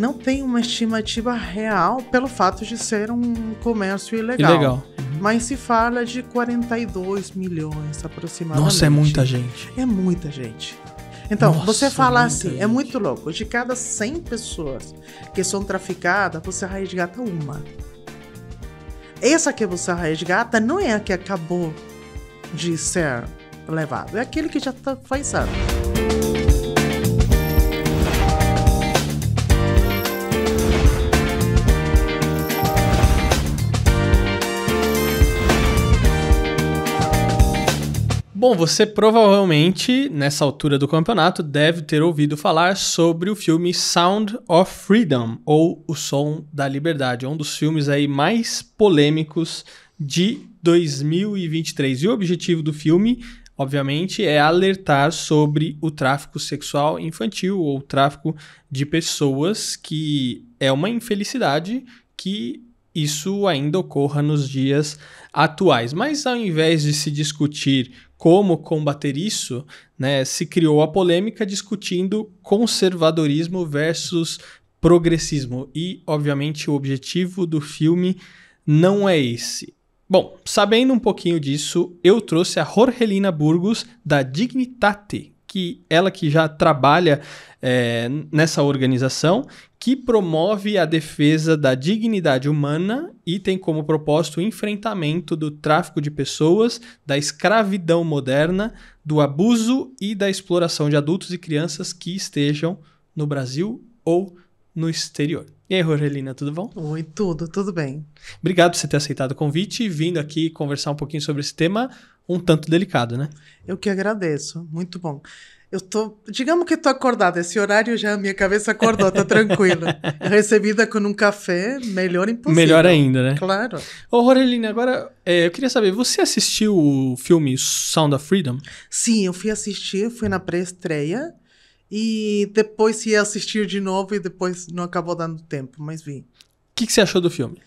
não tem uma estimativa real pelo fato de ser um comércio ilegal. Ilegal. Uhum. Mas se fala de 42 milhões aproximadamente. Nossa, é muita gente. É muita gente. Então, Nossa, você é fala assim, é assim, gente. é muito louco. De cada 100 pessoas que são traficadas, você resgata uma. Essa que você resgata não é a que acabou de ser levada. é aquele que já está faz anos. Bom, você provavelmente, nessa altura do campeonato, deve ter ouvido falar sobre o filme Sound of Freedom, ou O Som da Liberdade, um dos filmes aí mais polêmicos de 2023. E o objetivo do filme, obviamente, é alertar sobre o tráfico sexual infantil ou tráfico de pessoas, que é uma infelicidade que isso ainda ocorra nos dias atuais. Mas ao invés de se discutir como combater isso, né, se criou a polêmica discutindo conservadorismo versus progressismo. E, obviamente, o objetivo do filme não é esse. Bom, sabendo um pouquinho disso, eu trouxe a Jorgelina Burgos, da Dignitate, que ela que já trabalha é, nessa organização que promove a defesa da dignidade humana e tem como propósito o enfrentamento do tráfico de pessoas, da escravidão moderna, do abuso e da exploração de adultos e crianças que estejam no Brasil ou no exterior. E aí, Rogelina, tudo bom? Oi, tudo, tudo bem. Obrigado por você ter aceitado o convite e vindo aqui conversar um pouquinho sobre esse tema um tanto delicado, né? Eu que agradeço, muito bom. Eu tô, digamos que estou acordada, esse horário já a minha cabeça acordou, tá tranquilo. Recebida com um café, melhor impossível. Melhor ainda, né? Claro. Ô, Roreline, agora é, eu queria saber, você assistiu o filme Sound of Freedom? Sim, eu fui assistir, fui na pré-estreia e depois ia assistir de novo e depois não acabou dando tempo, mas vi. O que, que você achou do filme?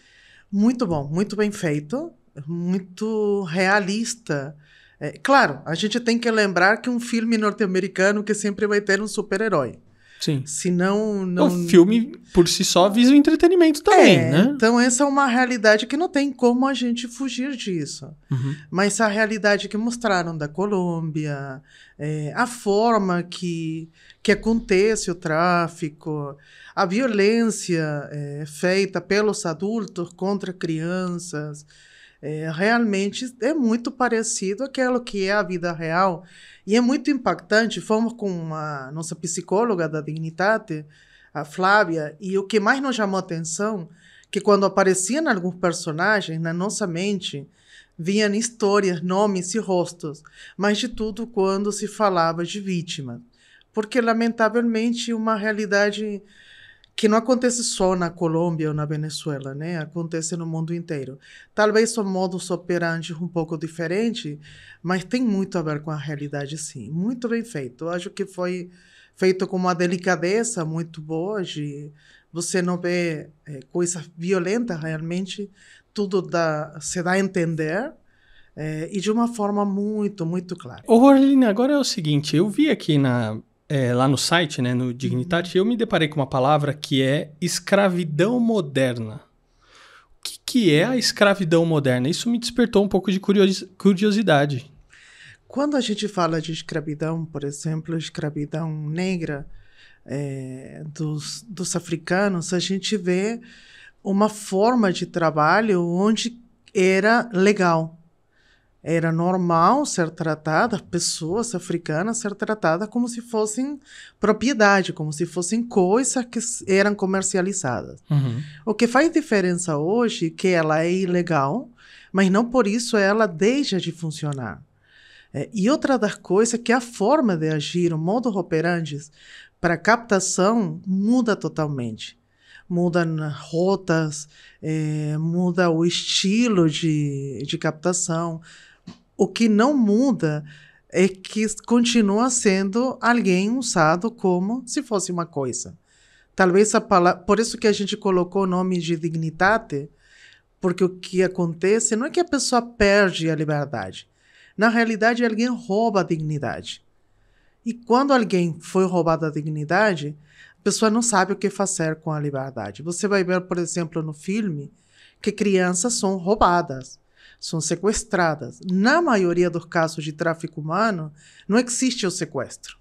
Muito bom, muito bem feito muito realista. É, claro, a gente tem que lembrar que um filme norte-americano que sempre vai ter um super-herói. Sim. Se não, O filme por si só visa o entretenimento também, é, né? Então, essa é uma realidade que não tem como a gente fugir disso. Uhum. Mas a realidade que mostraram da Colômbia, é, a forma que, que acontece o tráfico, a violência é, feita pelos adultos contra crianças é, realmente é muito parecido aquilo que é a vida real e é muito impactante. Fomos com a nossa psicóloga da Dignitate, a Flávia, e o que mais nos chamou a atenção que quando apareciam alguns personagens na nossa mente, vinham histórias, nomes e rostos, mas de tudo quando se falava de vítima, porque lamentavelmente uma realidade que não acontece só na Colômbia ou na Venezuela, né? Acontece no mundo inteiro. Talvez o modus operandi um pouco diferente, mas tem muito a ver com a realidade, sim. Muito bem feito. Eu acho que foi feito com uma delicadeza muito boa de você não vê é, coisas violentas realmente, tudo dá, se dá a entender. É, e de uma forma muito, muito clara. Ô, Orlina, agora é o seguinte: eu vi aqui na, é, lá no site, né, no Dignitate, eu me deparei com uma palavra que é escravidão moderna. O que, que é a escravidão moderna? Isso me despertou um pouco de curiosidade. Quando a gente fala de escravidão, por exemplo, escravidão negra é, dos, dos africanos, a gente vê uma forma de trabalho onde era legal era normal ser tratada, pessoas africanas ser tratadas como se fossem propriedade, como se fossem coisas que eram comercializadas. Uhum. O que faz diferença hoje é que ela é ilegal, mas não por isso ela deixa de funcionar. É, e outra das coisas é que a forma de agir, o modo operandi para captação muda totalmente. Mudam rotas, é, muda o estilo de, de captação, o que não muda é que continua sendo alguém usado como se fosse uma coisa. Talvez a palavra, por isso que a gente colocou o nome de dignitate, porque o que acontece não é que a pessoa perde a liberdade. Na realidade, alguém rouba a dignidade. E quando alguém foi roubado a dignidade, a pessoa não sabe o que fazer com a liberdade. Você vai ver, por exemplo, no filme, que crianças são roubadas são sequestradas. Na maioria dos casos de tráfico humano, não existe o sequestro.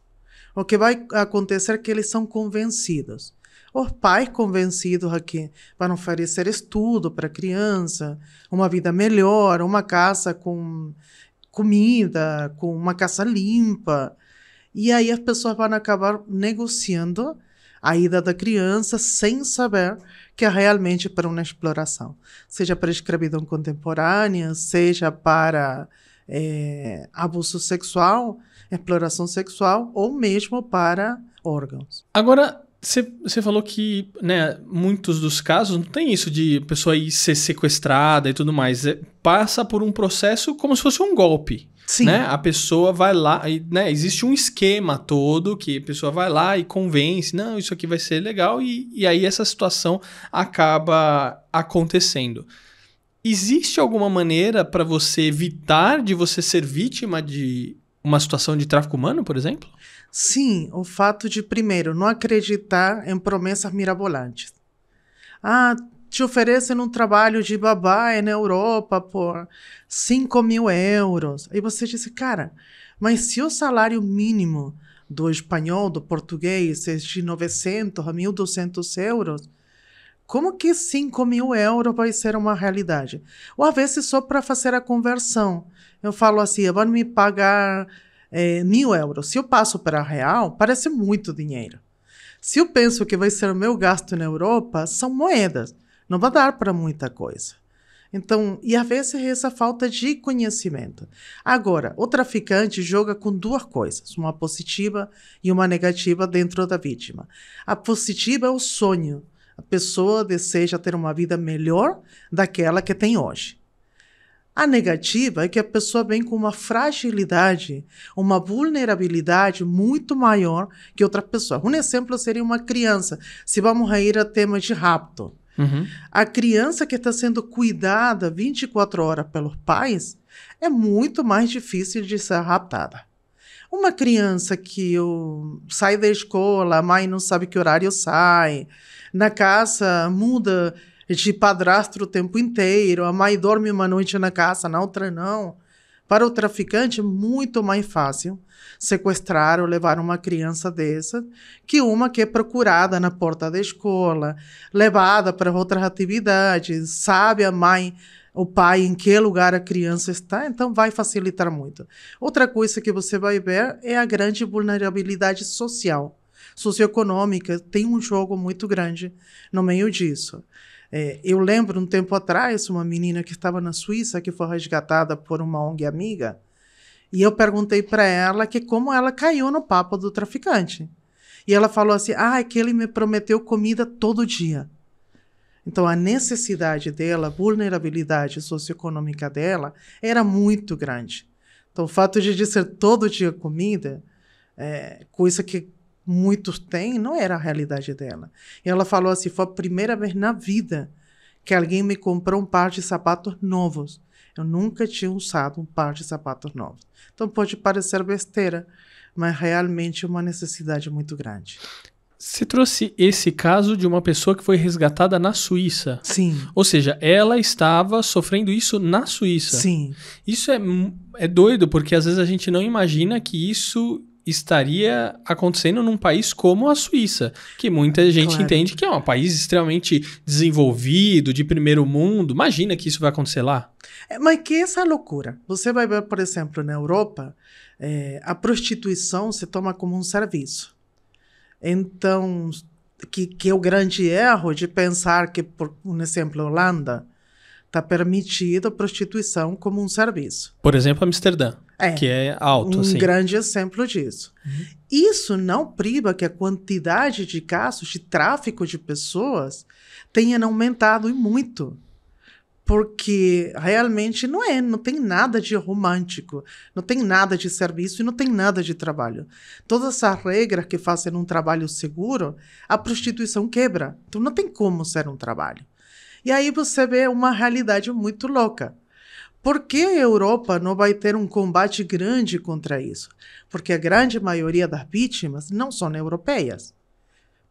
O que vai acontecer é que eles são convencidos. Os pais convencidos aqui para oferecer estudo para a criança, uma vida melhor, uma casa com comida, com uma casa limpa. E aí as pessoas vão acabar negociando a ida da criança sem saber que é realmente para uma exploração, seja para escravidão contemporânea, seja para é, abuso sexual, exploração sexual ou mesmo para órgãos. Agora, você falou que, né, muitos dos casos não tem isso de pessoa ser sequestrada e tudo mais. É, passa por um processo como se fosse um golpe. Sim. Né? A pessoa vai lá, e, né? existe um esquema todo que a pessoa vai lá e convence, não, isso aqui vai ser legal, e, e aí essa situação acaba acontecendo. Existe alguma maneira para você evitar de você ser vítima de uma situação de tráfico humano, por exemplo? Sim, o fato de, primeiro, não acreditar em promessas mirabolantes. Ah, te oferecem um trabalho de babá é na Europa por 5 mil euros. Aí você disse, cara, mas se o salário mínimo do espanhol, do português, é de 900 a 1.200 euros, como que 5 mil euros vai ser uma realidade? Ou às vezes só para fazer a conversão. Eu falo assim, vão me pagar é, mil euros. Se eu passo para real, parece muito dinheiro. Se eu penso que vai ser o meu gasto na Europa, são moedas. Não vai dar para muita coisa. Então, e às vezes é essa falta de conhecimento. Agora, o traficante joga com duas coisas, uma positiva e uma negativa dentro da vítima. A positiva é o sonho. A pessoa deseja ter uma vida melhor daquela que tem hoje. A negativa é que a pessoa vem com uma fragilidade, uma vulnerabilidade muito maior que outra pessoa. Um exemplo seria uma criança. Se vamos ir a tema de rapto. Uhum. A criança que está sendo cuidada 24 horas pelos pais é muito mais difícil de ser raptada. Uma criança que sai da escola, a mãe não sabe que horário sai, na casa muda de padrasto o tempo inteiro, a mãe dorme uma noite na casa, na outra não. Para o traficante, muito mais fácil sequestrar ou levar uma criança dessa que uma que é procurada na porta da escola, levada para outras atividades, sabe a mãe o pai, em que lugar a criança está, então vai facilitar muito. Outra coisa que você vai ver é a grande vulnerabilidade social, socioeconômica, tem um jogo muito grande no meio disso. É, eu lembro um tempo atrás uma menina que estava na Suíça que foi resgatada por uma ONG amiga e eu perguntei para ela que como ela caiu no papo do traficante. E ela falou assim: "Ah, é que ele me prometeu comida todo dia". Então a necessidade dela, a vulnerabilidade socioeconômica dela era muito grande. Então o fato de dizer todo dia comida, é, coisa que muitos têm, não era a realidade dela. E ela falou assim: foi a primeira vez na vida que alguém me comprou um par de sapatos novos. Eu nunca tinha usado um par de sapatos novos. Então pode parecer besteira, mas realmente é uma necessidade muito grande. Você trouxe esse caso de uma pessoa que foi resgatada na Suíça. Sim. Ou seja, ela estava sofrendo isso na Suíça. Sim. Isso é, é doido, porque às vezes a gente não imagina que isso estaria acontecendo num país como a Suíça, que muita é, gente claro. entende que é um país extremamente desenvolvido, de primeiro mundo. Imagina que isso vai acontecer lá. É, mas que essa loucura. Você vai ver, por exemplo, na Europa, é, a prostituição se toma como um serviço. Então, que, que é o grande erro de pensar que, por um exemplo, Holanda, Está permitida a prostituição como um serviço. Por exemplo, Amsterdã, é, que é alto. Um assim. grande exemplo disso. Uhum. Isso não priva que a quantidade de casos de tráfico de pessoas tenha aumentado e muito porque realmente não é, não tem nada de romântico, não tem nada de serviço e não tem nada de trabalho. Todas as regras que fazem um trabalho seguro, a prostituição quebra. Então não tem como ser um trabalho. E aí você vê uma realidade muito louca. Por que a Europa não vai ter um combate grande contra isso? Porque a grande maioria das vítimas não são europeias.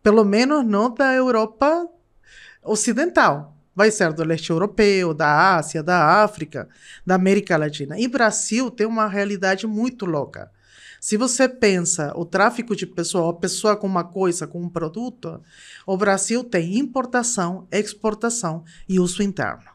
Pelo menos não da Europa ocidental vai ser do leste europeu, da Ásia, da África, da América Latina. E Brasil tem uma realidade muito louca. Se você pensa o tráfico de pessoa, a pessoa com uma coisa, com um produto, o Brasil tem importação, exportação e uso interno.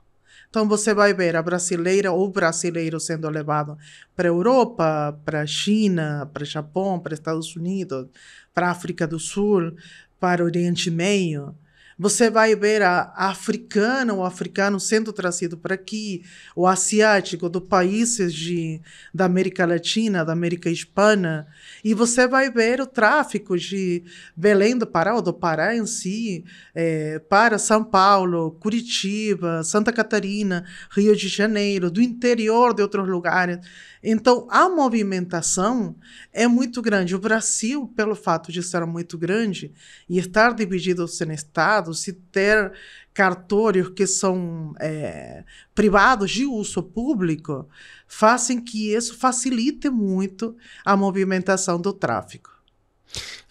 Então você vai ver a brasileira ou brasileiro sendo levado para a Europa, para a China, para o Japão, para os Estados Unidos, para a África do Sul, para o Oriente Médio. Você vai ver a, africana ou africano sendo trazido para aqui, o asiático do países de, da América Latina, da América Hispana, e você vai ver o tráfico de Belém do Pará ou do Pará em si é, para São Paulo, Curitiba, Santa Catarina, Rio de Janeiro, do interior de outros lugares. Então, a movimentação é muito grande. O Brasil, pelo fato de ser muito grande e estar dividido em estados, se ter cartórios que são é, privados de uso público, fazem que isso facilite muito a movimentação do tráfico.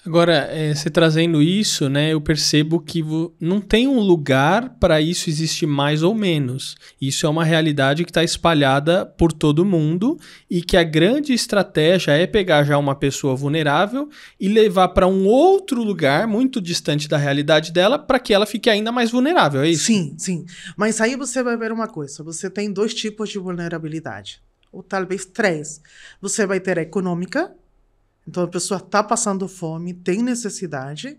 Agora, é, você trazendo isso, né, eu percebo que não tem um lugar para isso existir mais ou menos. Isso é uma realidade que está espalhada por todo mundo e que a grande estratégia é pegar já uma pessoa vulnerável e levar para um outro lugar muito distante da realidade dela para que ela fique ainda mais vulnerável, é isso? Sim, sim. Mas aí você vai ver uma coisa: você tem dois tipos de vulnerabilidade, ou talvez três. Você vai ter a econômica, então a pessoa está passando fome, tem necessidade.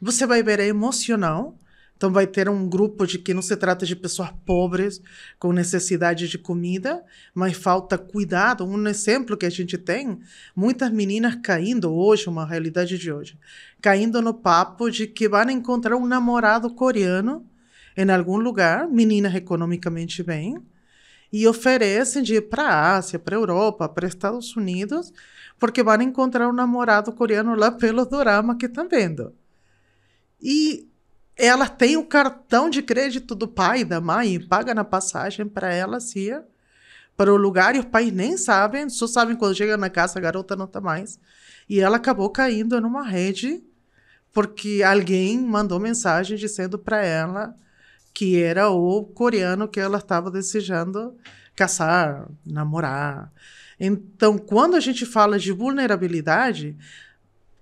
Você vai ver a é emocional. Então vai ter um grupo de que não se trata de pessoas pobres com necessidade de comida, mas falta cuidado. Um exemplo que a gente tem, muitas meninas caindo hoje, uma realidade de hoje, caindo no papo de que vão encontrar um namorado coreano em algum lugar, meninas economicamente bem, e oferecem de ir para a Ásia, para a Europa, para Estados Unidos, porque vão encontrar o namorado coreano lá pelo dorama que estão tá vendo. E ela tem o cartão de crédito do pai da mãe paga na passagem para ela ir para o lugar e os pais nem sabem, só sabem quando chega na casa, a garota não está mais. E ela acabou caindo numa rede porque alguém mandou mensagem dizendo para ela que era o coreano que ela estava desejando casar, namorar. Então, quando a gente fala de vulnerabilidade,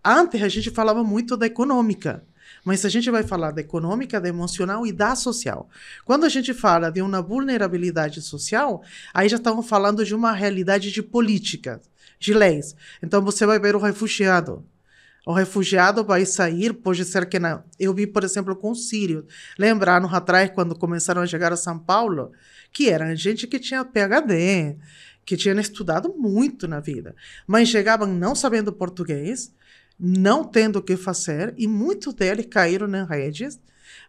antes a gente falava muito da econômica. Mas a gente vai falar da econômica, da emocional e da social. Quando a gente fala de uma vulnerabilidade social, aí já estamos falando de uma realidade de política, de leis. Então você vai ver o refugiado. O refugiado vai sair, pode ser que não. Eu vi, por exemplo, com os sírios. Lembra, anos atrás, quando começaram a chegar a São Paulo, que era gente que tinha PHD, que tinham estudado muito na vida, mas chegavam não sabendo português, não tendo o que fazer, e muitos deles caíram em redes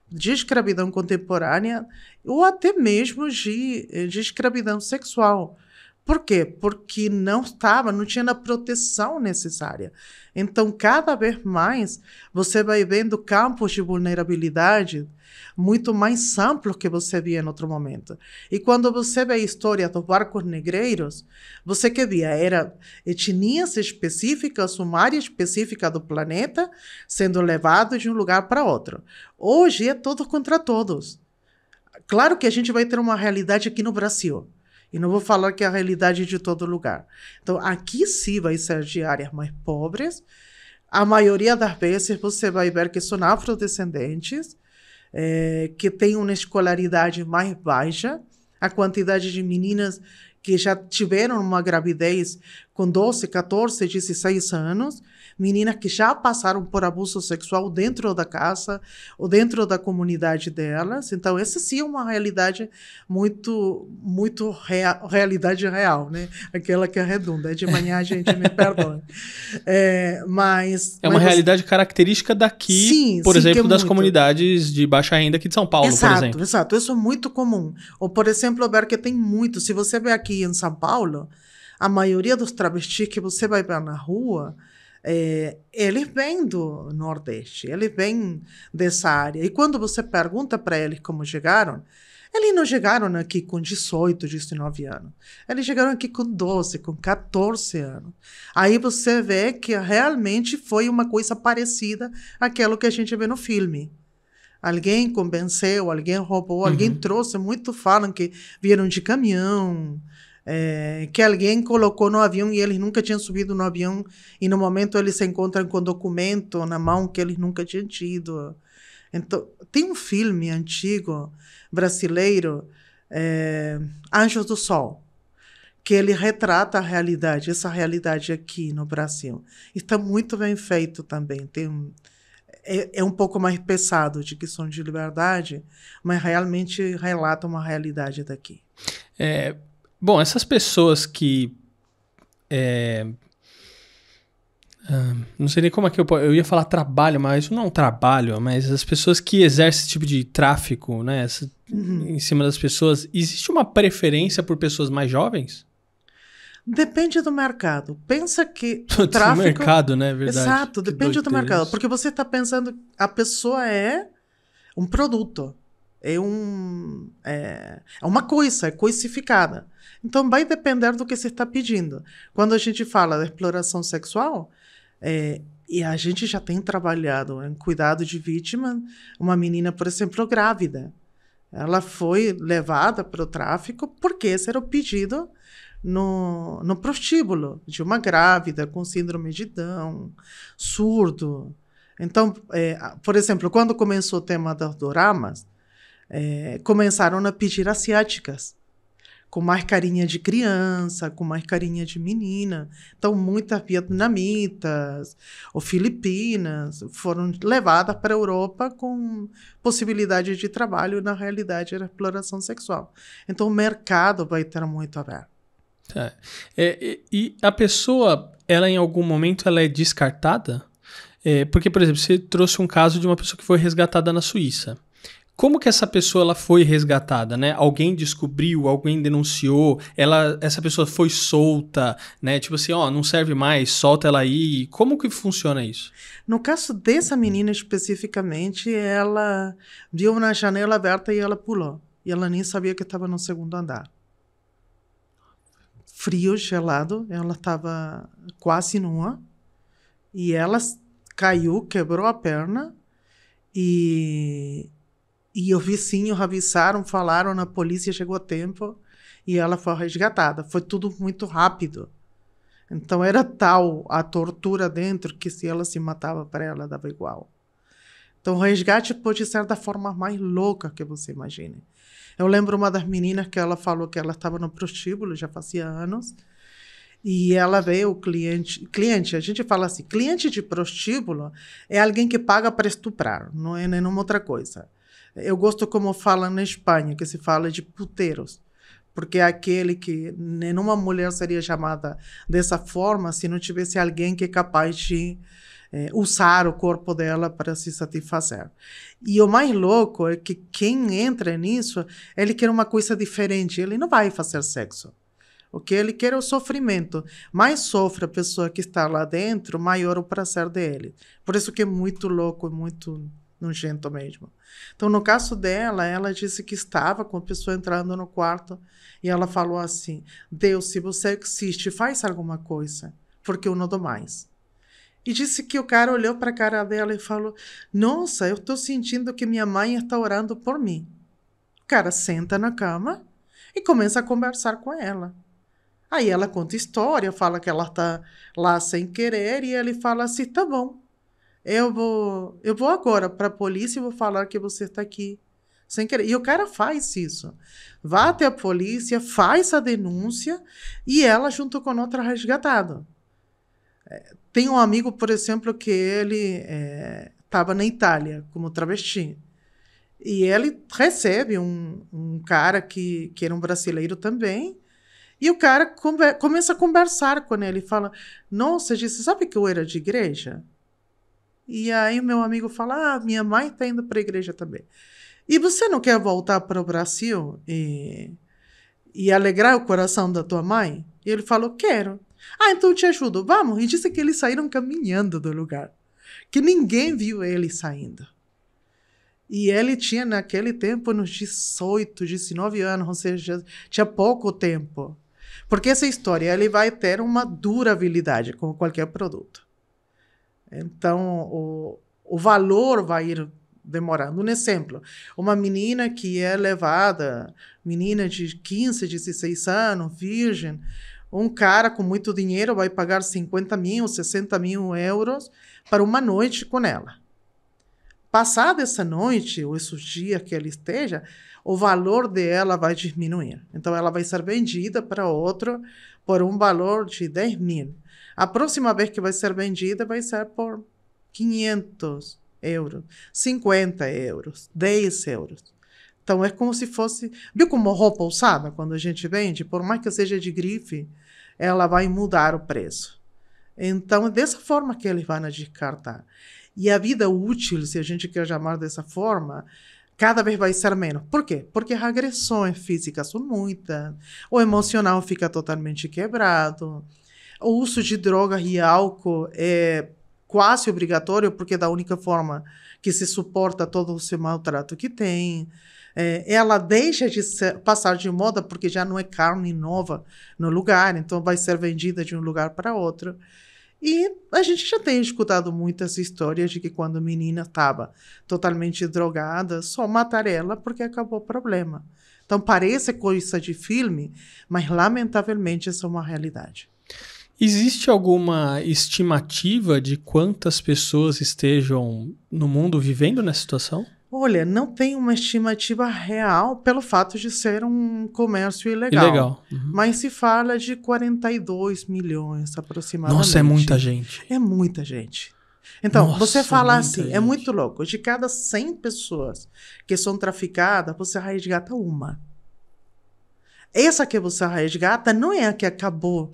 de escravidão contemporânea ou até mesmo de, eh, de escravidão sexual. Por quê? Porque não estava, não tinha a proteção necessária. Então, cada vez mais, você vai vendo campos de vulnerabilidade muito mais amplos que você via em outro momento. E quando você vê a história dos barcos negreiros, você que via era etnias específicas, uma área específica do planeta, sendo levado de um lugar para outro. Hoje é todos contra todos. Claro que a gente vai ter uma realidade aqui no Brasil, e não vou falar que é a realidade de todo lugar. Então, aqui sim vai ser de áreas mais pobres. A maioria das vezes você vai ver que são afrodescendentes, é, que têm uma escolaridade mais baixa. A quantidade de meninas que já tiveram uma gravidez com 12, 14, 16 anos, meninas que já passaram por abuso sexual dentro da casa ou dentro da comunidade delas. Então, essa sim é uma realidade muito, muito real, realidade real, né? Aquela que é redonda. É de manhã a gente me perdoa. É, mas é uma mas, realidade característica daqui, sim, por sim, exemplo, é das muito. comunidades de baixa renda aqui de São Paulo, exato, por exemplo. Exato, isso é muito comum. Ou por exemplo, ver que tem muito. Se você vê aqui aqui em São Paulo, a maioria dos travestis que você vai ver na rua, é, eles vêm do Nordeste, eles vêm dessa área. E quando você pergunta para eles como chegaram, eles não chegaram aqui com 18, 19 anos. Eles chegaram aqui com 12, com 14 anos. Aí você vê que realmente foi uma coisa parecida àquilo que a gente vê no filme. Alguém convenceu, alguém roubou, uhum. alguém trouxe. Muitos falam que vieram de caminhão, é, que alguém colocou no avião e eles nunca tinham subido no avião e no momento eles se encontram com documento na mão que eles nunca tinham tido. Então tem um filme antigo brasileiro, é, Anjos do Sol, que ele retrata a realidade, essa realidade aqui no Brasil. Está muito bem feito também. Tem é, é um pouco mais pesado de são de liberdade, mas realmente relata uma realidade daqui. É, Bom, essas pessoas que. É, não sei nem como é que eu Eu ia falar trabalho, mas não é trabalho, mas as pessoas que exercem esse tipo de tráfico, né? Essa, uhum. Em cima das pessoas, existe uma preferência por pessoas mais jovens? Depende do mercado. Pensa que o tráfico. Do mercado, né? É verdade. Exato, depende do mercado. Porque você está pensando, a pessoa é um produto é, um, é, é uma coisa, é coisificada. Então, vai depender do que você está pedindo. Quando a gente fala de exploração sexual, é, e a gente já tem trabalhado em cuidado de vítima, uma menina, por exemplo, grávida. Ela foi levada para o tráfico porque esse era o pedido no, no prostíbulo de uma grávida com síndrome de Down, surdo. Então, é, por exemplo, quando começou o tema das doramas, é, começaram a pedir asiáticas, com mais carinha de criança, com mais carinha de menina. Então, muitas vietnamitas ou filipinas foram levadas para a Europa com possibilidade de trabalho, na realidade era exploração sexual. Então, o mercado vai ter muito a ver. Tá. É, é, e, a pessoa, ela em algum momento, ela é descartada? É, porque, por exemplo, você trouxe um caso de uma pessoa que foi resgatada na Suíça como que essa pessoa ela foi resgatada, né? Alguém descobriu, alguém denunciou, ela, essa pessoa foi solta, né? Tipo assim, ó, não serve mais, solta ela aí. Como que funciona isso? No caso dessa menina especificamente, ela viu na janela aberta e ela pulou. E ela nem sabia que estava no segundo andar. Frio, gelado, ela estava quase nua. E ela caiu, quebrou a perna e e os vizinhos avisaram, falaram, a polícia chegou a tempo e ela foi resgatada. Foi tudo muito rápido. Então era tal a tortura dentro que se ela se matava para ela dava igual. Então o resgate pode ser da forma mais louca que você imagine. Eu lembro uma das meninas que ela falou que ela estava no prostíbulo já fazia anos e ela veio o cliente, cliente, a gente fala assim, cliente de prostíbulo é alguém que paga para estuprar, não é nenhuma outra coisa. Eu gosto como falam na Espanha, que se fala de puteiros porque é aquele que nenhuma mulher seria chamada dessa forma se não tivesse alguém que é capaz de eh, usar o corpo dela para se satisfazer. E o mais louco é que quem entra nisso, ele quer uma coisa diferente, ele não vai fazer sexo. O que ele quer é o sofrimento. Mais sofre a pessoa que está lá dentro, maior o prazer dele. Por isso que é muito louco, é muito nojento mesmo. Então, no caso dela, ela disse que estava com a pessoa entrando no quarto e ela falou assim: Deus, se você existe, faz alguma coisa, porque eu não dou mais. E disse que o cara olhou para a cara dela e falou: Nossa, eu estou sentindo que minha mãe está orando por mim. O cara senta na cama e começa a conversar com ela. Aí ela conta história, fala que ela está lá sem querer e ele fala assim: Tá bom, eu vou, eu vou agora para a polícia e vou falar que você está aqui sem querer. E o cara faz isso. Vá até a polícia, faz a denúncia e ela junto com outra resgatada. É, tem um amigo, por exemplo, que ele estava é, na Itália como travesti. E ele recebe um, um cara que, que era um brasileiro também, e o cara come, começa a conversar com ele, fala: Nossa, você sabe que eu era de igreja? E aí o meu amigo fala: ah, minha mãe está indo para a igreja também. E você não quer voltar para o Brasil e, e alegrar o coração da tua mãe? E ele falou: quero. Ah, então eu te ajudo, vamos. E disse que eles saíram caminhando do lugar, que ninguém viu ele saindo. E ele tinha, naquele tempo, uns 18, 19 anos, ou seja, tinha pouco tempo. Porque essa história ele vai ter uma durabilidade, como qualquer produto. Então, o, o valor vai ir demorando. Um exemplo, uma menina que é levada, menina de 15, 16 anos, virgem, um cara com muito dinheiro vai pagar 50 mil, 60 mil euros para uma noite com ela. Passada essa noite, ou esses dias que ela esteja, o valor dela vai diminuir. Então, ela vai ser vendida para outro por um valor de 10 mil. A próxima vez que vai ser vendida vai ser por 500 euros, 50 euros, 10 euros. Então é como se fosse. Viu como roupa usada quando a gente vende? Por mais que seja de grife, ela vai mudar o preço. Então é dessa forma que eles vão descartar. E a vida útil, se a gente quer chamar dessa forma, cada vez vai ser menos. Por quê? Porque as agressões físicas são muitas, o emocional fica totalmente quebrado, o uso de drogas e álcool é quase obrigatório, porque é da única forma que se suporta todo esse maltrato que tem. É, ela deixa de ser, passar de moda porque já não é carne nova no lugar, então vai ser vendida de um lugar para outro. E a gente já tem escutado muitas histórias de que quando a menina estava totalmente drogada, só matar ela porque acabou o problema. Então parece coisa de filme, mas lamentavelmente essa é uma realidade. Existe alguma estimativa de quantas pessoas estejam no mundo vivendo nessa situação? Olha, não tem uma estimativa real pelo fato de ser um comércio ilegal. ilegal. Uhum. Mas se fala de 42 milhões aproximadamente. Nossa, é muita gente. É muita gente. Então, Nossa, você fala assim, é gente. é muito louco. De cada 100 pessoas que são traficadas, você resgata uma. Essa que você resgata não é a que acabou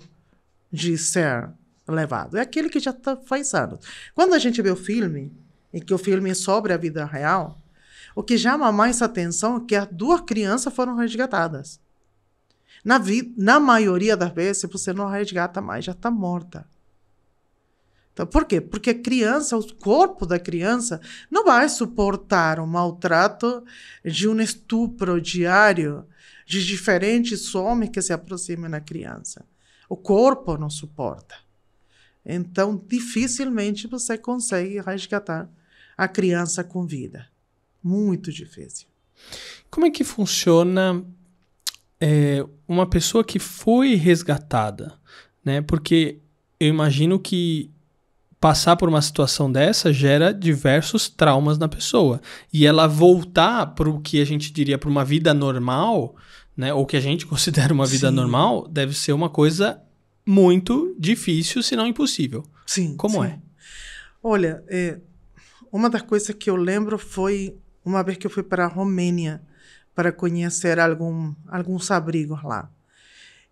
de ser levado. É aquele que já tá faz anos. Quando a gente vê o filme, e que o filme é sobre a vida real, o que chama mais atenção é que as duas crianças foram resgatadas. Na, vi na maioria das vezes, você não resgata mais, já está morta. Então, por quê? Porque a criança, o corpo da criança, não vai suportar o maltrato de um estupro diário de diferentes homens que se aproximam da criança. O corpo não suporta. Então, dificilmente você consegue resgatar a criança com vida. Muito difícil. Como é que funciona é, uma pessoa que foi resgatada? Né? Porque eu imagino que passar por uma situação dessa gera diversos traumas na pessoa. E ela voltar para o que a gente diria para uma vida normal, né, ou que a gente considera uma vida Sim. normal, deve ser uma coisa muito difícil, se não impossível. Sim. Como sim. é? Olha, é, uma das coisas que eu lembro foi uma vez que eu fui para a Romênia para conhecer algum, alguns abrigos lá.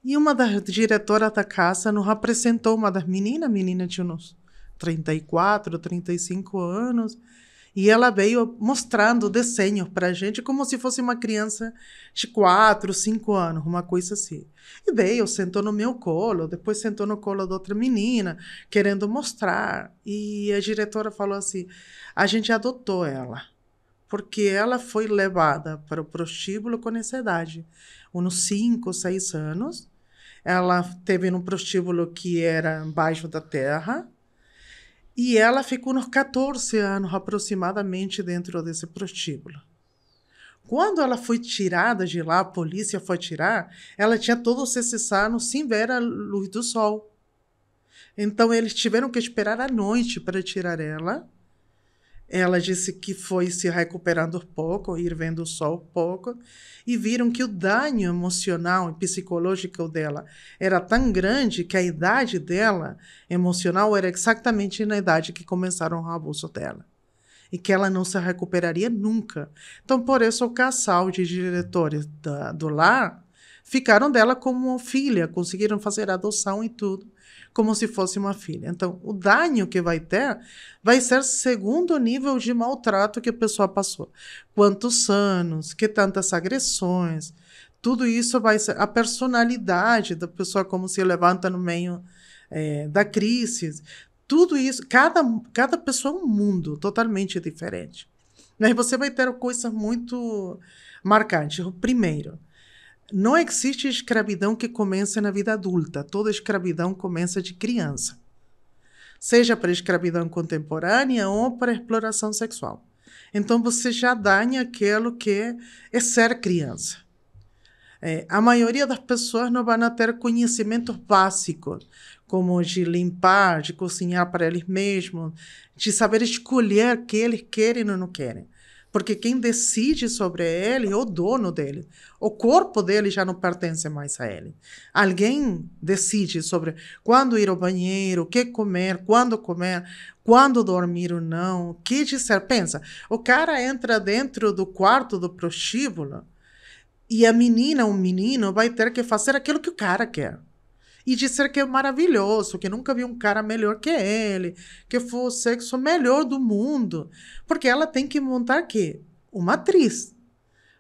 E uma das diretoras da casa nos apresentou uma das meninas, menina de uns 34, 35 anos, e ela veio mostrando desenhos para a gente como se fosse uma criança de 4, 5 anos, uma coisa assim. E veio, sentou no meu colo, depois sentou no colo da outra menina, querendo mostrar. E a diretora falou assim: a gente adotou ela porque ela foi levada para o prostíbulo com essa idade, uns 5, 6 anos. Ela teve um prostíbulo que era embaixo da terra, e ela ficou uns 14 anos aproximadamente dentro desse prostíbulo. Quando ela foi tirada de lá, a polícia foi tirar, ela tinha todos esses anos sem ver a luz do sol. Então eles tiveram que esperar a noite para tirar ela. Ela disse que foi se recuperando pouco, ir vendo o sol pouco, e viram que o dano emocional e psicológico dela era tão grande que a idade dela emocional era exatamente na idade que começaram o abuso dela. E que ela não se recuperaria nunca. Então, por isso, o casal de diretores da, do lar ficaram dela como filha, conseguiram fazer adoção e tudo como se fosse uma filha. Então, o dano que vai ter vai ser segundo o nível de maltrato que a pessoa passou. Quantos anos, que tantas agressões, tudo isso vai ser a personalidade da pessoa, como se levanta no meio é, da crise. Tudo isso, cada, cada pessoa é um mundo totalmente diferente. Mas né? você vai ter coisas muito marcantes. O primeiro, não existe escravidão que comece na vida adulta. Toda escravidão começa de criança. Seja para escravidão contemporânea ou para exploração sexual. Então você já danha aquilo que é ser criança. É, a maioria das pessoas não vai ter conhecimentos básicos, como de limpar, de cozinhar para eles mesmos, de saber escolher o que eles querem ou não querem. Porque quem decide sobre ele é o dono dele. O corpo dele já não pertence mais a ele. Alguém decide sobre quando ir ao banheiro, o que comer, quando comer, quando dormir ou não, o que dizer. Pensa, o cara entra dentro do quarto do prostíbulo e a menina ou o menino vai ter que fazer aquilo que o cara quer e dizer que é maravilhoso, que nunca vi um cara melhor que ele, que foi o sexo melhor do mundo. Porque ela tem que montar que uma atriz.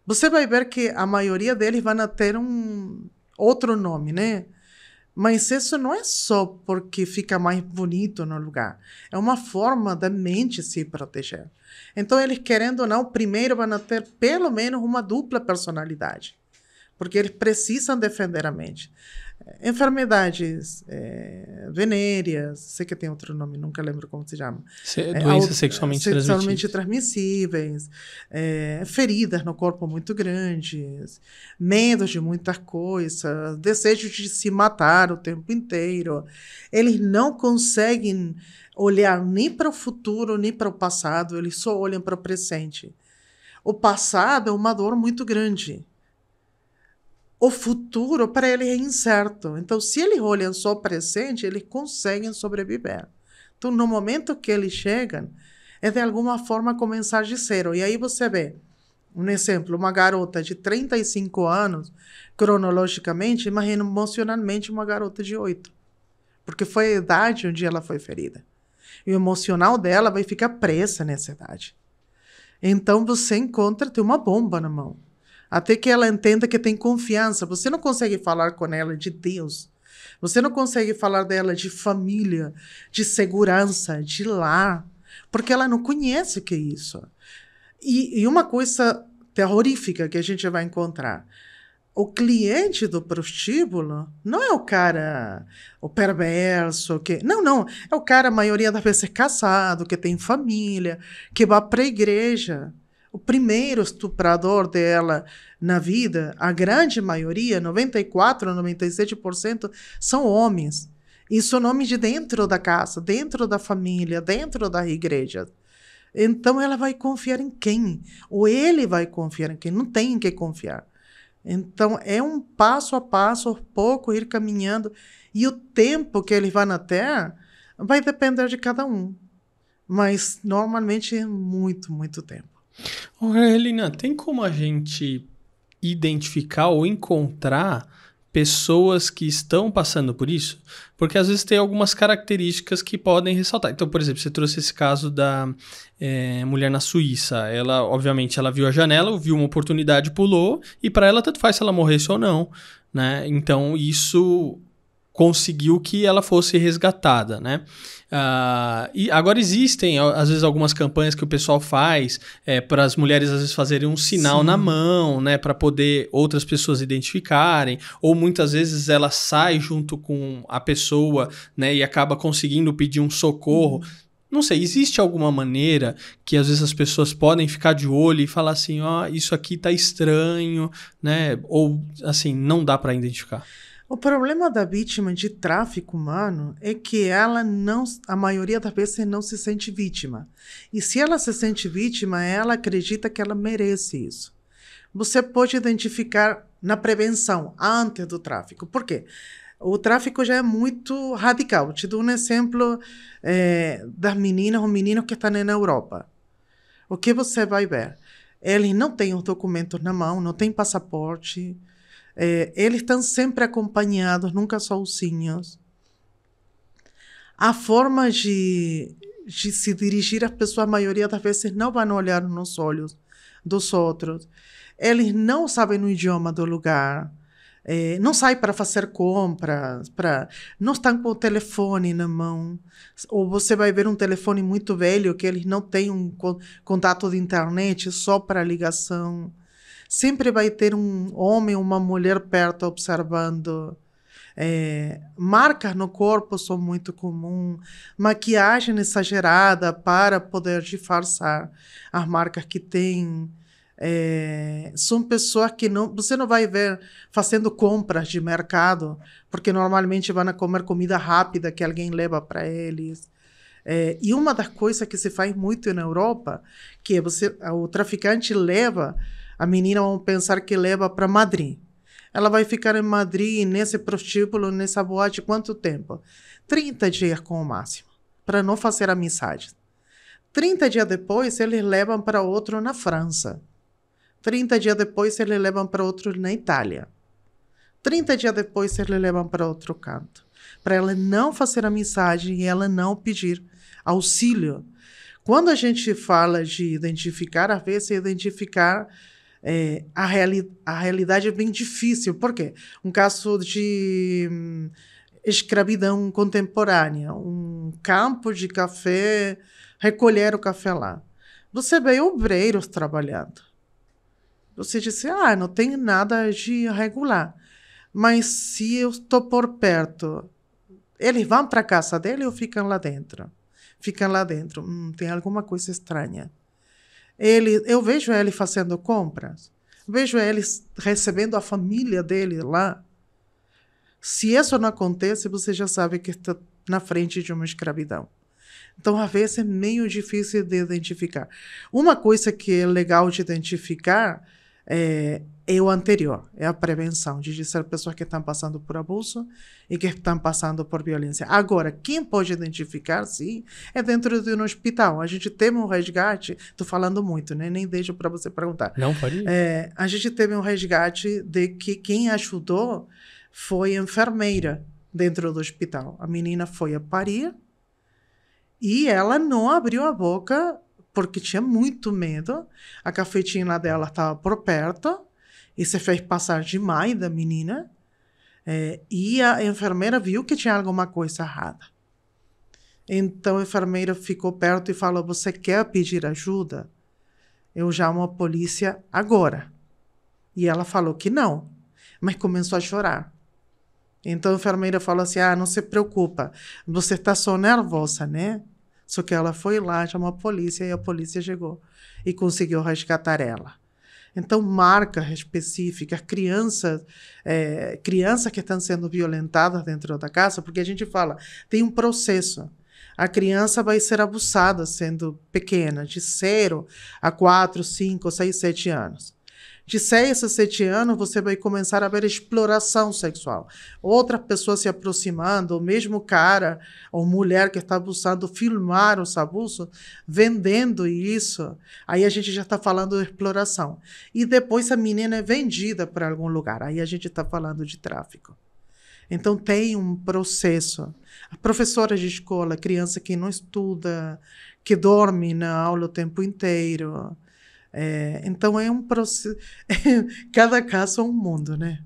Você vai ver que a maioria deles vão ter um outro nome, né? Mas isso não é só porque fica mais bonito no lugar. É uma forma da mente se proteger. Então, eles, querendo ou não, primeiro vão ter pelo menos uma dupla personalidade. Porque eles precisam defender a mente enfermidades é, venéreas, sei que tem outro nome, nunca lembro como se chama. Se, é, é doenças é, sexualmente, sexualmente transmissíveis, é, feridas no corpo muito grandes, medos de muitas coisas, desejo de se matar o tempo inteiro. Eles não conseguem olhar nem para o futuro, nem para o passado, eles só olham para o presente. O passado é uma dor muito grande o futuro para ele é incerto. Então, se eles olham só o presente, eles conseguem sobreviver. Então, no momento que eles chegam, é de alguma forma começar de zero. E aí você vê, um exemplo, uma garota de 35 anos, cronologicamente, imagina emocionalmente uma garota de 8. Porque foi a idade onde ela foi ferida. E o emocional dela vai ficar presa nessa idade. Então, você encontra, tem uma bomba na mão até que ela entenda que tem confiança. Você não consegue falar com ela de Deus. Você não consegue falar dela de família, de segurança, de lar, porque ela não conhece o que é isso. E, e uma coisa terrorífica que a gente vai encontrar. O cliente do prostíbulo não é o cara, o perverso, que não, não, é o cara a maioria das vezes é casado, que tem família, que vai para a igreja, o primeiro estuprador dela na vida, a grande maioria, 94, 97%, são homens. Isso homens de dentro da casa, dentro da família, dentro da igreja. Então ela vai confiar em quem? Ou ele vai confiar em quem? Não tem em que confiar. Então é um passo a passo, pouco ir caminhando e o tempo que ele vai na terra vai depender de cada um. Mas normalmente é muito, muito tempo. Helena, tem como a gente identificar ou encontrar pessoas que estão passando por isso? Porque às vezes tem algumas características que podem ressaltar. Então, por exemplo, você trouxe esse caso da é, mulher na Suíça. Ela, obviamente, ela viu a janela, viu uma oportunidade, pulou, e para ela tanto faz se ela morresse ou não. Né? Então, isso conseguiu que ela fosse resgatada, né? Uh, e agora existem, às vezes, algumas campanhas que o pessoal faz é, para as mulheres, às vezes, fazerem um sinal Sim. na mão, né? Para poder outras pessoas identificarem. Ou muitas vezes ela sai junto com a pessoa, né? E acaba conseguindo pedir um socorro. Uhum. Não sei, existe alguma maneira que às vezes as pessoas podem ficar de olho e falar assim, ó, oh, isso aqui tá estranho, né? Ou assim, não dá para identificar. O problema da vítima de tráfico humano é que ela não, a maioria das vezes não se sente vítima. E se ela se sente vítima, ela acredita que ela merece isso. Você pode identificar na prevenção antes do tráfico. Por quê? O tráfico já é muito radical. Te dou um exemplo é, das meninas ou meninos que estão na Europa. O que você vai ver? Eles não têm os documentos na mão, não têm passaporte, é, eles estão sempre acompanhados, nunca sozinhos. A forma de, de se dirigir às pessoas, a maioria das vezes, não vão olhar nos olhos dos outros. Eles não sabem o idioma do lugar. É, não sai para fazer compras, para não estão com o telefone na mão, ou você vai ver um telefone muito velho que eles não têm um contato de internet só para ligação sempre vai ter um homem ou uma mulher perto observando. É, marcas no corpo são muito comum, maquiagem exagerada para poder disfarçar as marcas que tem. É, são pessoas que não, você não vai ver fazendo compras de mercado, porque normalmente vão comer comida rápida que alguém leva para eles. É, e uma das coisas que se faz muito na Europa, que é você, o traficante leva a menina vão pensar que leva para Madrid. Ela vai ficar em Madrid, nesse prostíbulo, nessa boate, quanto tempo? 30 dias com o máximo, para não fazer amizade. 30 dias depois, eles levam para outro na França. 30 dias depois, eles levam para outro na Itália. 30 dias depois, eles levam para outro canto. Para ela não fazer amizade e ela não pedir auxílio. Quando a gente fala de identificar, às vezes, é identificar é, a, reali a realidade é bem difícil. Por quê? Um caso de hum, escravidão contemporânea, um campo de café, recolher o café lá. Você vê obreiros trabalhando. Você disse, ah, não tem nada de regular. Mas se eu estou por perto, eles vão para a casa dele ou ficam lá dentro? Ficam lá dentro. Hum, tem alguma coisa estranha. Ele, eu vejo ele fazendo compras, vejo ele recebendo a família dele lá. Se isso não acontece, você já sabe que está na frente de uma escravidão. Então, às vezes, é meio difícil de identificar. Uma coisa que é legal de identificar é, é o anterior, é a prevenção, de dizer pessoas que estão passando por abuso e que estão passando por violência. Agora, quem pode identificar, sim, é dentro de um hospital. A gente teve um resgate, estou falando muito, né? nem deixo para você perguntar. Não, pode é, a gente teve um resgate de que quem ajudou foi enfermeira dentro do hospital. A menina foi a parir e ela não abriu a boca porque tinha muito medo. A cafetina dela estava por perto e se fez passar demais da menina. É, e a enfermeira viu que tinha alguma coisa errada. Então a enfermeira ficou perto e falou: Você quer pedir ajuda? Eu chamo a polícia agora. E ela falou que não, mas começou a chorar. Então a enfermeira falou assim: Ah, não se preocupa, você está só nervosa, né? Só que ela foi lá, chamou a polícia e a polícia chegou e conseguiu resgatar ela. Então, marcas específicas, crianças, é, crianças que estão sendo violentadas dentro da casa, porque a gente fala, tem um processo. A criança vai ser abusada sendo pequena, de 0 a 4, 5, 6, 7 anos. De 6 a 7 anos, você vai começar a ver exploração sexual. Outras pessoas se aproximando, o mesmo cara ou mulher que está abusando, filmar os abusos, vendendo isso. Aí a gente já está falando de exploração. E depois a menina é vendida para algum lugar. Aí a gente está falando de tráfico. Então tem um processo. A professora de escola, criança que não estuda, que dorme na aula o tempo inteiro, é, então é um processo. cada caso é um mundo, né?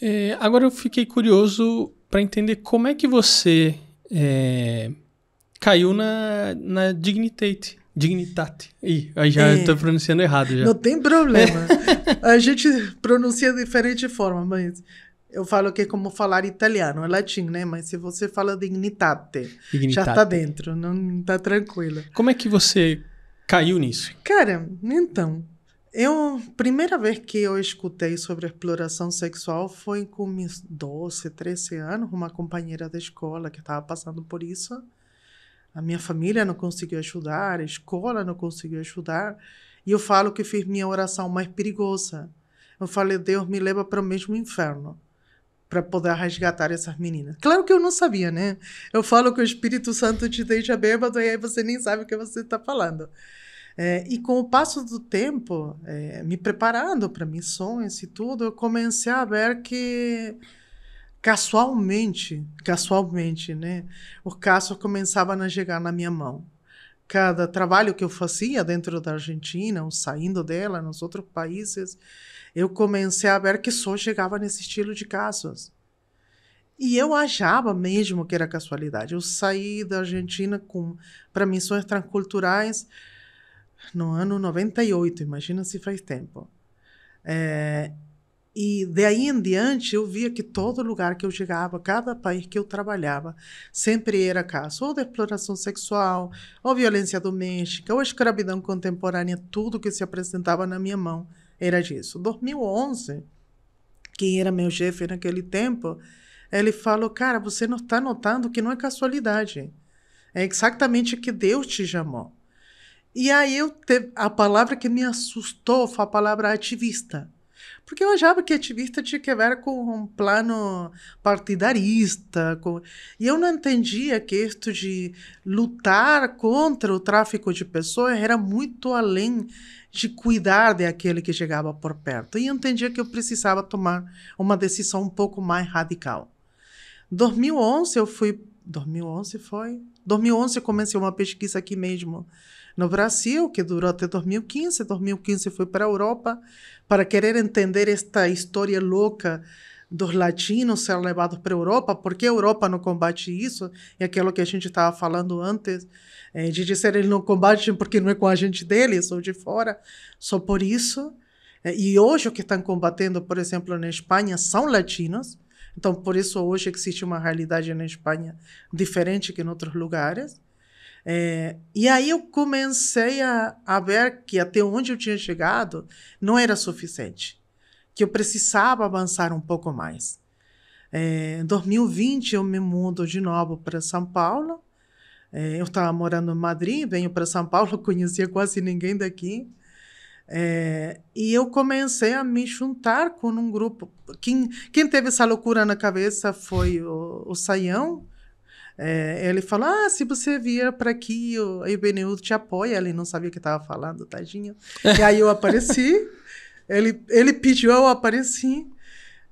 É, agora eu fiquei curioso para entender como é que você é, caiu na, na Dignitate. Dignitate. Ih, aí já é. estou pronunciando errado. Já. Não tem problema. A gente pronuncia de diferente forma, mas eu falo que é como falar italiano, é latim, né? Mas se você fala dignitate, dignitate. já está dentro, não está tranquilo. Como é que você Caiu nisso. Cara, então. Eu, primeira vez que eu escutei sobre exploração sexual foi com meus 12, 13 anos, uma companheira da escola que estava passando por isso. A minha família não conseguiu ajudar, a escola não conseguiu ajudar. E eu falo que fiz minha oração mais perigosa. Eu falei, Deus, me leva para o mesmo inferno para poder resgatar essas meninas. Claro que eu não sabia, né? Eu falo que o Espírito Santo te deixa bêbado e aí você nem sabe o que você está falando. É, e com o passo do tempo, é, me preparando para missões e tudo, eu comecei a ver que casualmente, casualmente, né, os casos começavam a chegar na minha mão cada trabalho que eu fazia dentro da Argentina, ou saindo dela, nos outros países, eu comecei a ver que só chegava nesse estilo de casos. E eu achava mesmo que era casualidade. Eu saí da Argentina com para missões transculturais no ano 98, imagina se faz tempo. É, e daí em diante eu via que todo lugar que eu chegava, cada país que eu trabalhava, sempre era caso ou de exploração sexual, ou violência doméstica, ou escravidão contemporânea, tudo que se apresentava na minha mão era disso. 2011, quem era meu chefe naquele tempo, ele falou: Cara, você não está notando que não é casualidade, é exatamente que Deus te chamou. E aí eu te... a palavra que me assustou foi a palavra ativista porque eu achava que ativista tinha que ver com um plano partidarista. Com... E eu não entendia que isto de lutar contra o tráfico de pessoas era muito além de cuidar daquele que chegava por perto. E eu entendia que eu precisava tomar uma decisão um pouco mais radical. 2011 eu fui... 2011 foi? 2011 eu comecei uma pesquisa aqui mesmo no Brasil, que durou até 2015. 2015 foi para a Europa para querer entender esta história louca dos latinos ser levados para a Europa, porque a Europa não combate isso, e é aquilo que a gente estava falando antes, é, de dizer eles não combatem porque não é com a gente deles ou de fora, só por isso. É, e hoje o que estão combatendo, por exemplo, na Espanha, são latinos, então por isso hoje existe uma realidade na Espanha diferente que em outros lugares. É, e aí eu comecei a, a ver que até onde eu tinha chegado não era suficiente, que eu precisava avançar um pouco mais. É, em 2020 eu me mudo de novo para São Paulo. É, eu estava morando em Madrid, venho para São Paulo, conhecia quase ninguém daqui. É, e eu comecei a me juntar com um grupo. Quem, quem teve essa loucura na cabeça foi o, o Saião, é, ele falou: Ah, se você vier para aqui, o IBNU te apoia. Ele não sabia o que estava falando, tadinho. E aí eu apareci, ele, ele pediu, eu apareci.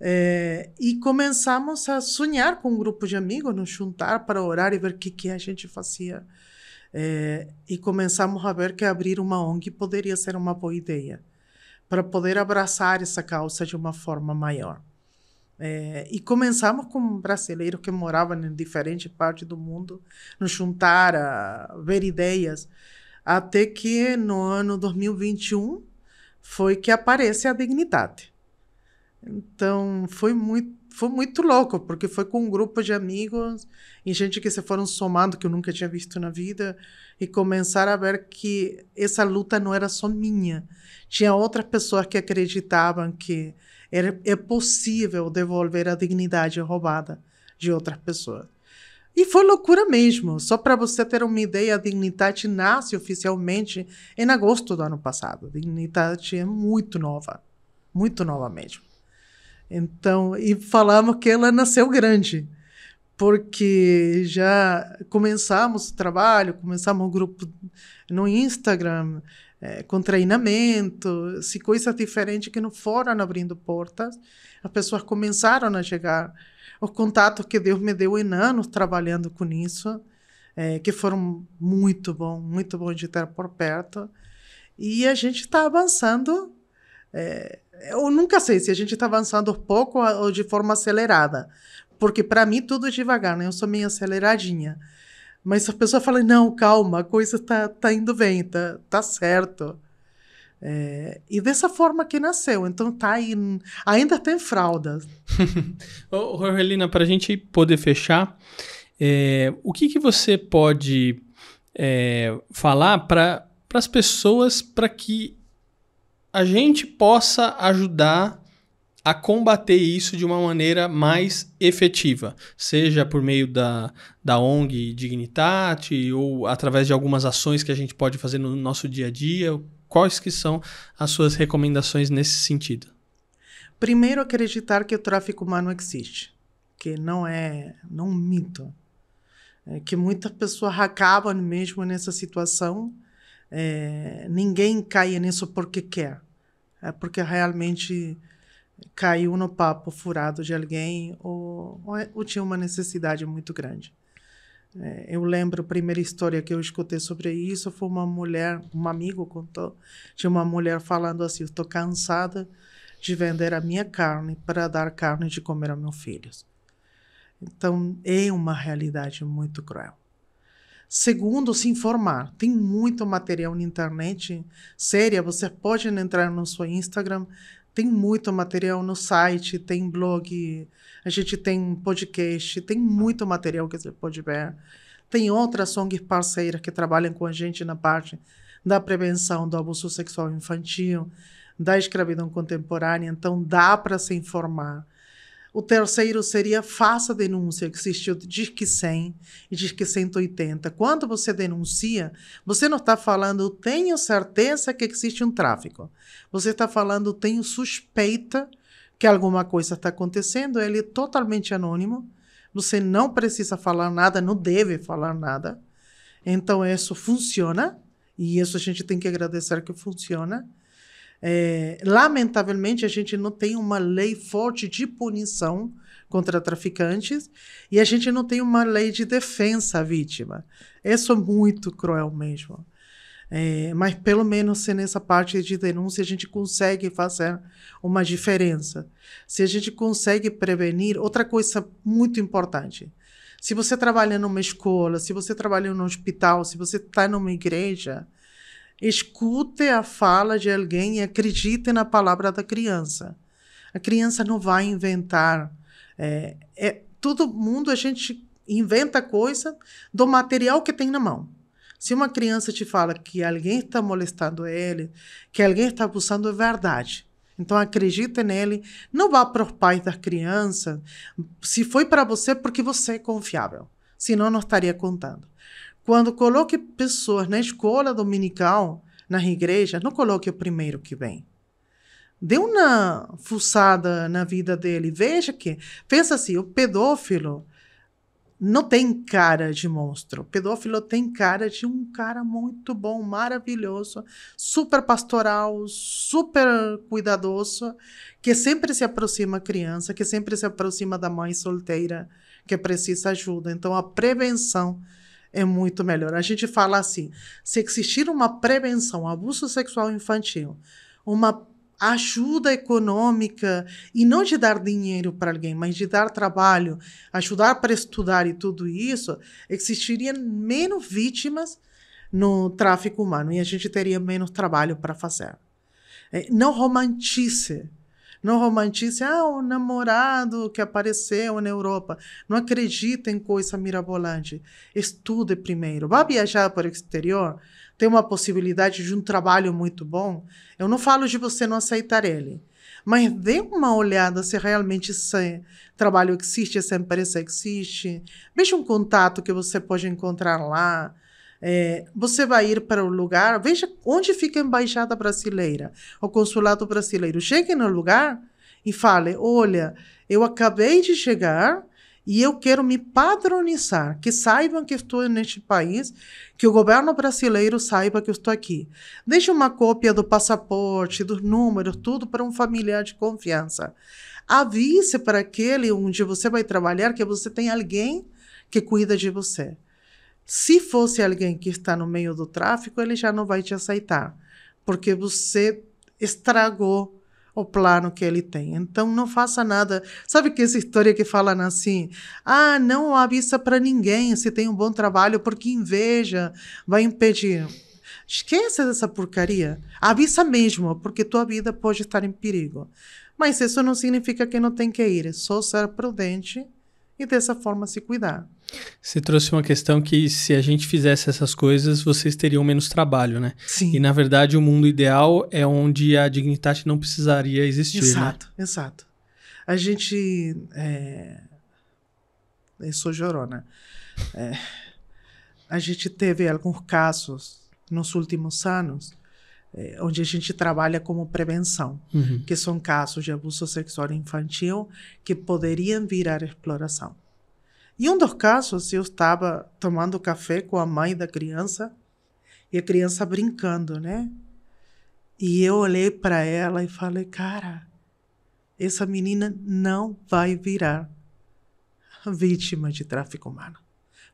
É, e começamos a sonhar com um grupo de amigos, nos juntar para orar e ver o que, que a gente fazia. É, e começamos a ver que abrir uma ONG poderia ser uma boa ideia para poder abraçar essa causa de uma forma maior. É, e começamos com brasileiros que moravam em diferentes partes do mundo, nos juntar a ver ideias, até que no ano 2021 foi que aparece a dignidade. Então, foi muito foi muito louco, porque foi com um grupo de amigos e gente que se foram somando, que eu nunca tinha visto na vida, e começaram a ver que essa luta não era só minha. Tinha outras pessoas que acreditavam que era, é possível devolver a dignidade roubada de outras pessoas. E foi loucura mesmo. Só para você ter uma ideia, a Dignidade nasce oficialmente em agosto do ano passado. A Dignidade é muito nova. Muito nova mesmo. Então, e falamos que ela nasceu grande, porque já começamos o trabalho, começamos o um grupo no Instagram, é, com treinamento, se coisas diferentes que não foram abrindo portas, as pessoas começaram a chegar. Os contatos que Deus me deu em anos trabalhando com isso, é, que foram muito bom, muito bom de ter por perto. E a gente está avançando. É, eu nunca sei se a gente está avançando pouco ou de forma acelerada. Porque para mim tudo é devagar, né? Eu sou meio aceleradinha. Mas a pessoa fala, não, calma, a coisa está tá indo bem, tá, tá certo. É, e dessa forma que nasceu, então tá aí, ainda tem fralda. Ô, Rogelina, para a gente poder fechar, é, o que, que você pode é, falar para as pessoas para que a gente possa ajudar a combater isso de uma maneira mais efetiva, seja por meio da, da ONG Dignitate ou através de algumas ações que a gente pode fazer no nosso dia a dia. Quais que são as suas recomendações nesse sentido? Primeiro, acreditar que o tráfico humano existe, que não é, não um mito, é que muita pessoa acaba mesmo nessa situação é, ninguém caia nisso porque quer. É porque realmente caiu no papo furado de alguém ou, ou, é, ou tinha uma necessidade muito grande. É, eu lembro a primeira história que eu escutei sobre isso foi uma mulher, um amigo contou, de uma mulher falando assim: "Estou cansada de vender a minha carne para dar carne de comer a meus filhos". Então é uma realidade muito cruel. Segundo, se informar. Tem muito material na internet. Séria, você pode entrar no seu Instagram. Tem muito material no site, tem blog, a gente tem podcast, tem muito material que você pode ver. Tem outras ONGs parceiras que trabalham com a gente na parte da prevenção do abuso sexual infantil, da escravidão contemporânea. Então, dá para se informar, o terceiro seria faça denúncia, que existe o Disque 100 e Disque 180. Quando você denuncia, você não está falando tenho certeza que existe um tráfico. Você está falando tenho suspeita que alguma coisa está acontecendo. Ele é totalmente anônimo. Você não precisa falar nada, não deve falar nada. Então, isso funciona. E isso a gente tem que agradecer que funciona. É, lamentavelmente, a gente não tem uma lei forte de punição contra traficantes e a gente não tem uma lei de defesa à vítima. Isso é muito cruel mesmo. É, mas pelo menos se nessa parte de denúncia a gente consegue fazer uma diferença. Se a gente consegue prevenir, outra coisa muito importante. Se você trabalha numa escola, se você trabalha num hospital, se você está numa igreja, Escute a fala de alguém e acredite na palavra da criança. A criança não vai inventar. É, é, todo mundo, a gente inventa coisa do material que tem na mão. Se uma criança te fala que alguém está molestando ele, que alguém está abusando, é verdade. Então acredite nele, não vá para os pais das crianças. Se foi para você, porque você é confiável. Senão não estaria contando. Quando coloque pessoas na escola dominical, nas igrejas, não coloque o primeiro que vem. Dê uma fuçada na vida dele. Veja que. Pensa assim: o pedófilo não tem cara de monstro. O pedófilo tem cara de um cara muito bom, maravilhoso, super pastoral, super cuidadoso, que sempre se aproxima da criança, que sempre se aproxima da mãe solteira que precisa ajuda. Então, a prevenção é muito melhor. A gente fala assim: se existir uma prevenção, abuso sexual infantil, uma ajuda econômica e não de dar dinheiro para alguém, mas de dar trabalho, ajudar para estudar e tudo isso, existiriam menos vítimas no tráfico humano e a gente teria menos trabalho para fazer. É, não romantize não romantize, ah, o namorado que apareceu na Europa. Não acredita em coisa mirabolante. Estude primeiro. Vá viajar para o exterior, tem uma possibilidade de um trabalho muito bom. Eu não falo de você não aceitar ele. Mas dê uma olhada se realmente esse trabalho existe, essa empresa existe. Veja um contato que você pode encontrar lá. É, você vai ir para o lugar, veja onde fica a embaixada brasileira, o consulado brasileiro. Chegue no lugar e fale: olha, eu acabei de chegar e eu quero me padronizar, que saibam que estou neste país, que o governo brasileiro saiba que eu estou aqui. Deixe uma cópia do passaporte, dos números, tudo para um familiar de confiança. Avise para aquele onde você vai trabalhar que você tem alguém que cuida de você. Se fosse alguém que está no meio do tráfico, ele já não vai te aceitar, porque você estragou o plano que ele tem. Então não faça nada. Sabe que essa história que falam assim: "Ah, não avisa para ninguém se tem um bom trabalho, porque inveja vai impedir". Esqueça dessa porcaria. Avisa mesmo, porque tua vida pode estar em perigo. Mas isso não significa que não tem que ir, é só ser prudente e dessa forma se cuidar. Você trouxe uma questão que se a gente fizesse essas coisas, vocês teriam menos trabalho, né? Sim. E na verdade o mundo ideal é onde a dignidade não precisaria existir. Né? Exato, né? exato. A gente. É... Eu sou É... A gente teve alguns casos nos últimos anos é, onde a gente trabalha como prevenção, uhum. que são casos de abuso sexual infantil que poderiam virar exploração. Em um dos casos, eu estava tomando café com a mãe da criança e a criança brincando, né? E eu olhei para ela e falei, cara, essa menina não vai virar vítima de tráfico humano,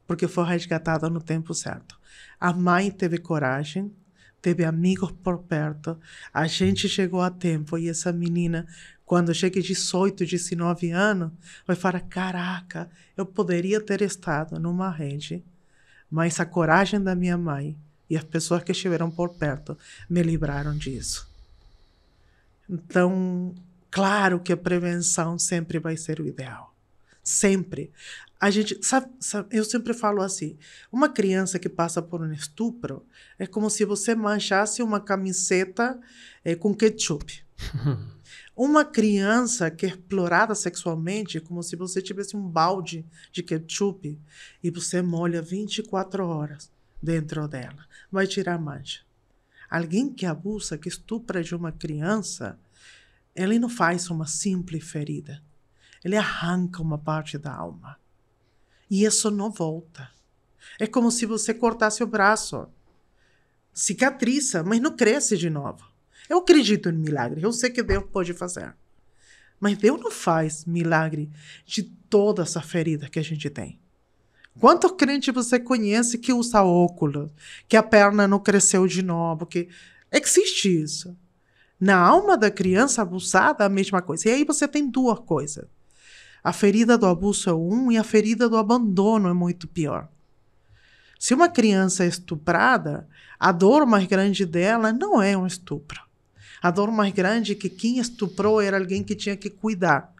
porque foi resgatada no tempo certo. A mãe teve coragem, teve amigos por perto. A gente chegou a tempo e essa menina, quando chega 18, 19 anos, vai falar: Caraca, eu poderia ter estado numa rede, mas a coragem da minha mãe e as pessoas que estiveram por perto me livraram disso. Então, claro que a prevenção sempre vai ser o ideal. Sempre. A gente, sabe, sabe, eu sempre falo assim: uma criança que passa por um estupro é como se você manchasse uma camiseta é, com ketchup. uma criança que é explorada sexualmente é como se você tivesse um balde de ketchup e você molha 24 horas dentro dela. Vai tirar mancha. Alguém que abusa, que estupra de uma criança, ele não faz uma simples ferida. Ele arranca uma parte da alma e isso não volta. É como se você cortasse o braço. Cicatriza, mas não cresce de novo. Eu acredito em milagre. Eu sei que Deus pode fazer. Mas Deus não faz milagre de toda essa ferida que a gente tem. Quantos crentes você conhece que usa óculos, que a perna não cresceu de novo, que existe isso? Na alma da criança abusada, a mesma coisa. E aí você tem duas coisas. A ferida do abuso é um e a ferida do abandono é muito pior. Se uma criança é estuprada, a dor mais grande dela não é um estupro. A dor mais grande é que quem estuprou era alguém que tinha que cuidar.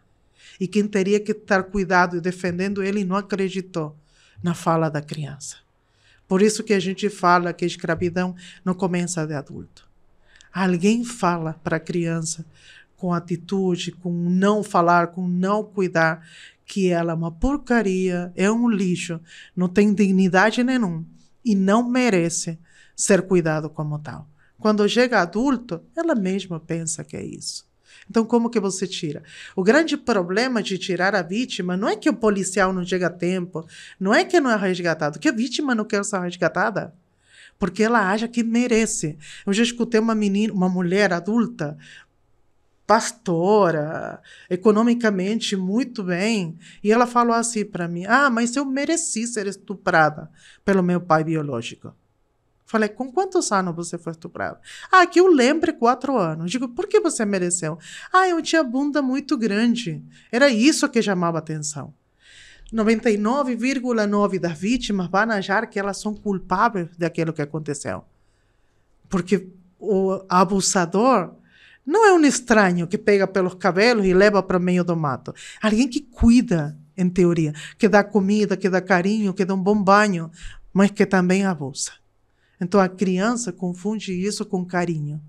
E quem teria que estar cuidado e defendendo ele não acreditou na fala da criança. Por isso que a gente fala que a escravidão não começa de adulto. Alguém fala para a criança com atitude, com não falar, com não cuidar, que ela é uma porcaria, é um lixo, não tem dignidade nenhuma e não merece ser cuidado como tal. Quando chega adulto, ela mesma pensa que é isso. Então, como que você tira? O grande problema de tirar a vítima não é que o policial não chega a tempo, não é que não é resgatado, que a vítima não quer ser resgatada. Porque ela acha que merece. Eu já escutei uma menina, uma mulher adulta, pastora, economicamente muito bem, e ela falou assim para mim: "Ah, mas eu mereci ser estuprada pelo meu pai biológico". Falei, com quantos anos você foi estuprada? Ah, que eu lembre, quatro anos. Digo, por que você mereceu? Ah, eu tinha bunda muito grande. Era isso que chamava atenção. 99,9% das vítimas vão achar que elas são culpáveis daquilo que aconteceu. Porque o abusador não é um estranho que pega pelos cabelos e leva para meio do mato. Alguém que cuida, em teoria, que dá comida, que dá carinho, que dá um bom banho, mas que também abusa. Então a criança confunde isso com carinho.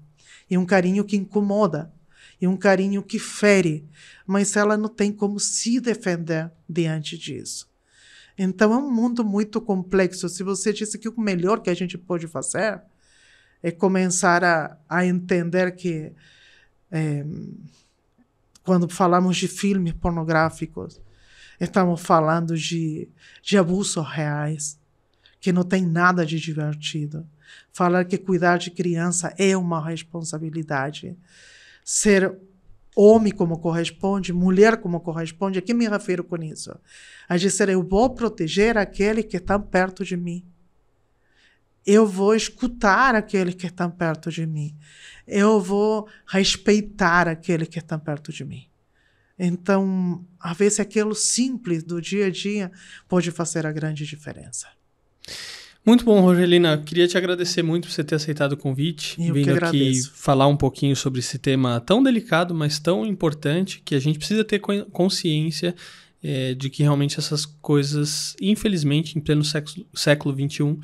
E um carinho que incomoda, e um carinho que fere, mas ela não tem como se defender diante disso. Então é um mundo muito complexo. Se você disse que o melhor que a gente pode fazer é começar a, a entender que é, quando falamos de filmes pornográficos, estamos falando de, de abusos reais, que não tem nada de divertido. Falar que cuidar de criança é uma responsabilidade. Ser homem como corresponde, mulher como corresponde, a que me refiro com isso? A dizer, eu vou proteger aqueles que estão tá perto de mim. Eu vou escutar aqueles que estão tá perto de mim eu vou respeitar aquele que está perto de mim. Então, às vezes, aquilo simples do dia a dia pode fazer a grande diferença. Muito bom, Rogelina. Queria te agradecer muito por você ter aceitado o convite, Eu vindo aqui falar um pouquinho sobre esse tema tão delicado, mas tão importante, que a gente precisa ter consciência é, de que realmente essas coisas, infelizmente, em pleno século, século XXI,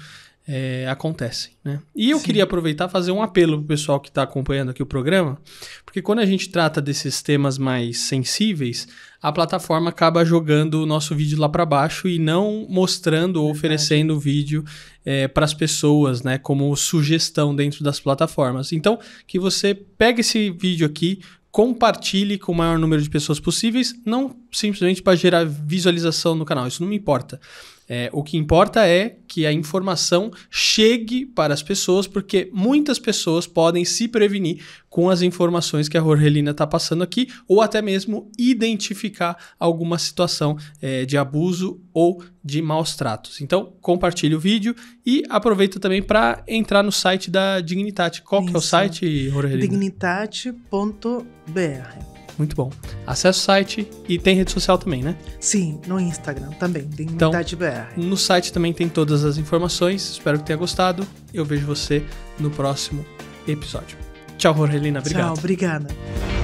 é, acontecem. Né? E eu Sim. queria aproveitar fazer um apelo para o pessoal que está acompanhando aqui o programa, porque quando a gente trata desses temas mais sensíveis, a plataforma acaba jogando o nosso vídeo lá para baixo e não mostrando ou oferecendo o vídeo é, para as pessoas, né, como sugestão dentro das plataformas. Então, que você pegue esse vídeo aqui, compartilhe com o maior número de pessoas possíveis, não simplesmente para gerar visualização no canal, isso não me importa. É, o que importa é que a informação chegue para as pessoas, porque muitas pessoas podem se prevenir com as informações que a Rorgelina está passando aqui, ou até mesmo identificar alguma situação é, de abuso ou de maus tratos. Então, compartilhe o vídeo e aproveita também para entrar no site da Dignitate. Qual Isso. que é o site, Rorgelina? dignitate.br muito bom. Acesse o site e tem rede social também, né? Sim, no Instagram também, tem então, BR. No site também tem todas as informações. Espero que tenha gostado. Eu vejo você no próximo episódio. Tchau, rorelina Obrigado. Tchau, obrigada.